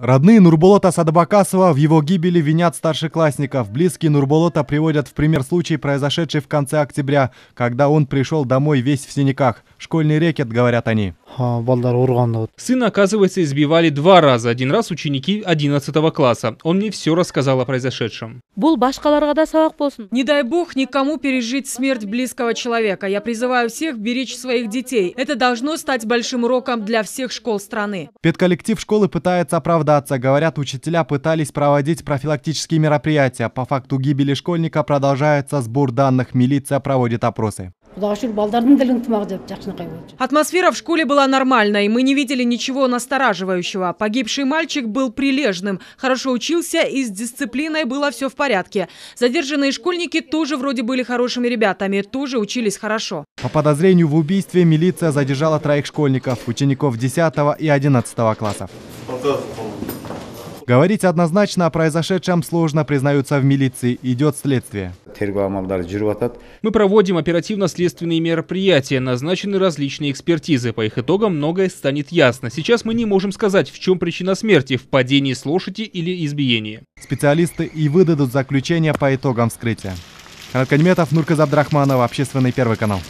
Родные Нурболота Садабакасова в его гибели винят старшеклассников. Близкие Нурболота приводят в пример случай, произошедший в конце октября, когда он пришел домой весь в синяках. Школьный рекет, говорят они. А, балдар урганда вот. Сына, оказывается, избивали два раза. Один раз ученики 11 класса. Он мне все рассказал о произошедшем. Бул башкаларга да сабак болсун. Не дай бог никому пережить смерть близкого человека. Я призываю всех беречь своих детей. Это должно стать большим уроком для всех школ страны. Педколлектив школы пытается оправдаться. Говорят, учителя пытались проводить профилактические мероприятия. По факту гибели школьника продолжается сбор данных. Милиция проводит опросы атмосфера в школе была нормальной мы не видели ничего настораживающего погибший мальчик был прилежным хорошо учился и с дисциплиной было все в порядке задержанные школьники тоже вроде были хорошими ребятами тоже учились хорошо по подозрению в убийстве милиция задержала троих школьников учеников 10 и 11 классов Говорить однозначно о произошедшем сложно, признаются в милиции. Идет следствие. Мы проводим оперативно-следственные мероприятия, назначены различные экспертизы. По их итогам многое станет ясно. Сейчас мы не можем сказать, в чем причина смерти – в падении с лошади или избиении. Специалисты и выдадут заключение по итогам вскрытия. Канат Каниметов, Нурка Общественный первый канал.